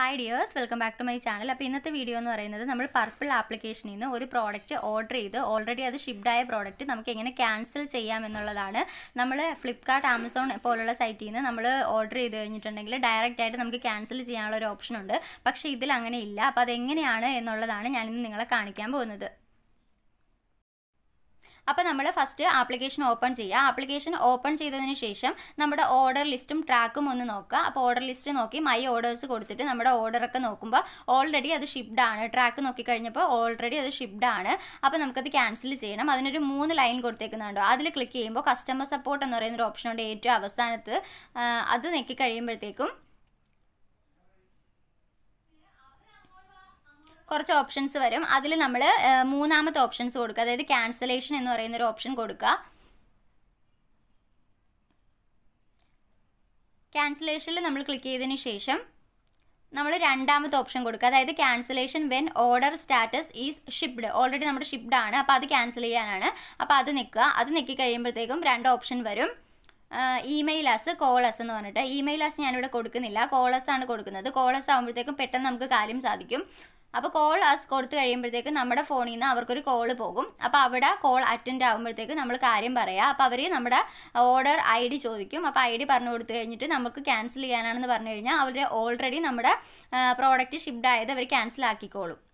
hi dears welcome back to my channel അപ്പോൾ ഇന്നത്തെ video എന്ന് പറയുന്നത് നമ്മൾ പർപ്പിൾ ആപ്ലിക്കേഷനിൽ നിന്ന് ഒരു പ്രോഡക്റ്റ് ഓർഡർ ചെയ്ത് ഓൾറെഡി അത് ഷിപ്ഡ് ആയ പ്രോഡക്റ്റ് നമുക്ക് എങ്ങനെ ക്യാൻസൽ ചെയ്യാം എന്നുള്ളതാണ് നമ്മൾ ഫ്ലിപ്കാർട്ട് ആമസോൺ പോലുള്ള സൈറ്റിൽ നിന്ന് നമ്മൾ ഓർഡർ ചെയ്ത് കഴിഞ്ഞിട്ടുണ്ടെങ്കിൽ ഡയറക്റ്റ് ആയിട്ട് നമുക്ക് ക്യാൻസൽ ചെയ്യാനുള്ള ഒരു ഓപ്ഷൻ ഉണ്ട് പക്ഷേ ഇതിൽ ഇല്ല അപ്പോൾ അതെങ്ങനെയാണ് എന്നുള്ളതാണ് ഞാനിന്ന് നിങ്ങളെ കാണിക്കാൻ പോകുന്നത് അപ്പോൾ നമ്മൾ ഫസ്റ്റ് ആപ്ലിക്കേഷൻ ഓപ്പൺ ചെയ്യുക ആപ്ലിക്കേഷൻ ഓപ്പൺ ചെയ്തതിന് ശേഷം നമ്മുടെ ഓർഡർ ലിസ്റ്റും ട്രാക്കും ഒന്ന് നോക്കുക അപ്പോൾ ഓർഡർ ലിസ്റ്റ് നോക്കി മൈ ഓർഡേഴ്സ് കൊടുത്തിട്ട് നമ്മുടെ ഓർഡറൊക്കെ നോക്കുമ്പോൾ ഓൾറെഡി അത് ഷിപ്ഡ് ആണ് ട്രാക്ക് നോക്കി കഴിഞ്ഞപ്പോൾ ഓൾറെഡി അത് ഷിപ്ഡ് ആണ് അപ്പോൾ നമുക്കത് ക്യാൻസൽ ചെയ്യണം അതിനൊരു മൂന്ന് ലൈൻ കൊടുത്തേക്കുന്നുണ്ടോ അതിൽ ക്ലിക്ക് ചെയ്യുമ്പോൾ കസ്റ്റമർ സപ്പോർട്ട് എന്ന് പറയുന്ന ഒരു ഓപ്ഷനുണ്ട് ഏറ്റവും അവസാനത്ത് അത് നെക്കി കഴിയുമ്പോഴത്തേക്കും കുറച്ച് ഓപ്ഷൻസ് വരും അതിൽ നമ്മൾ മൂന്നാമത്തെ ഓപ്ഷൻസ് കൊടുക്കുക അതായത് ക്യാൻസലേഷൻ എന്ന് പറയുന്ന ഒരു ഓപ്ഷൻ കൊടുക്കുക ക്യാൻസലേഷനിൽ നമ്മൾ ക്ലിക്ക് ചെയ്തതിന് ശേഷം നമ്മൾ രണ്ടാമത്തെ ഓപ്ഷൻ കൊടുക്കുക അതായത് cancellation when order status is shipped already നമ്മുടെ ഷിപ്ഡ് ആണ് അപ്പോൾ അത് ക്യാൻസൽ ചെയ്യാനാണ് അപ്പോൾ അത് നിൽക്കുക അത് നിൽക്കി കഴിയുമ്പോഴത്തേക്കും രണ്ട് ഓപ്ഷൻ വരും ഇമെയിൽ ആസ് കോളസ് എന്ന് പറഞ്ഞിട്ട് ഇമെയിൽ ആസ് ഞാനിവിടെ കൊടുക്കുന്നില്ല കോളസ് ആണ് കൊടുക്കുന്നത് കോളസ് ആകുമ്പോഴത്തേക്കും പെട്ടെന്ന് നമുക്ക് കാര്യം സാധിക്കും അപ്പോൾ കോൾ ആസ് കൊടുത്തു കഴിയുമ്പോഴത്തേക്ക് നമ്മുടെ ഫോണിൽ നിന്ന് അവർക്കൊരു കോൾ പോകും അപ്പോൾ അവിടെ കോൾ അറ്റൻഡ് ആകുമ്പോഴത്തേക്ക് നമ്മൾ കാര്യം പറയാം അപ്പോൾ അവർ നമ്മുടെ ഓർഡർ ഐ ഡി ചോദിക്കും അപ്പോൾ ഐ ഡി പറഞ്ഞു കൊടുത്തു കഴിഞ്ഞിട്ട് നമുക്ക് ക്യാൻസൽ ചെയ്യാനാണെന്ന് പറഞ്ഞു കഴിഞ്ഞാൽ അവർ ഓൾറെഡി നമ്മുടെ പ്രോഡക്റ്റ് ഷിപ്ഡ് ആയത് അവർ ക്യാൻസൽ ആക്കിക്കോളും